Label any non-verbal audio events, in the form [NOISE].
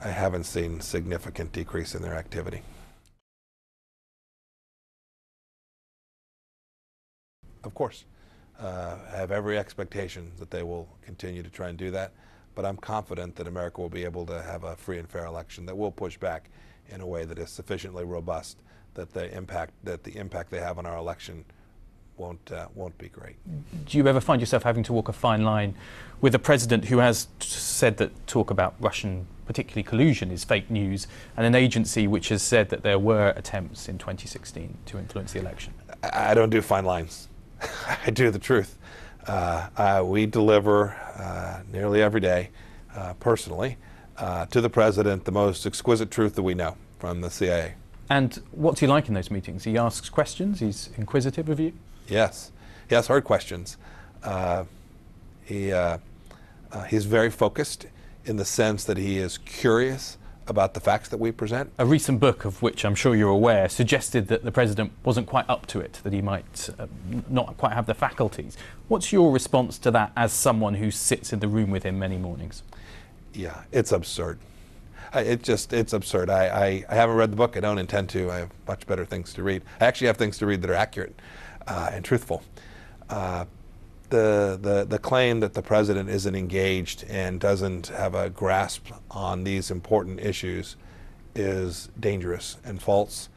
I haven't seen significant decrease in their activity. Of course, uh, I have every expectation that they will continue to try and do that, but I'm confident that America will be able to have a free and fair election that will push back in a way that is sufficiently robust that the impact that the impact they have on our election won't uh, won't be great. Do you ever find yourself having to walk a fine line with a president who has said that talk about Russian, particularly collusion, is fake news, and an agency which has said that there were attempts in 2016 to influence the election? I don't do fine lines. [LAUGHS] I do the truth. Uh, uh, we deliver uh, nearly every day, uh, personally, uh, to the president the most exquisite truth that we know from the CIA. And what's he like in those meetings? He asks questions. He's inquisitive of you. Yes, he asks hard questions. Uh, he uh, he's very focused in the sense that he is curious about the facts that we present. A recent book, of which I'm sure you're aware, suggested that the president wasn't quite up to it, that he might uh, not quite have the faculties. What's your response to that as someone who sits in the room with him many mornings? Yeah, it's absurd. I, it just, it's absurd. I, I, I, haven't read the book. I don't intend to. I have much better things to read. I actually have things to read that are accurate uh, and truthful. Uh, the, the, the claim that the president isn't engaged and doesn't have a grasp on these important issues is dangerous and false.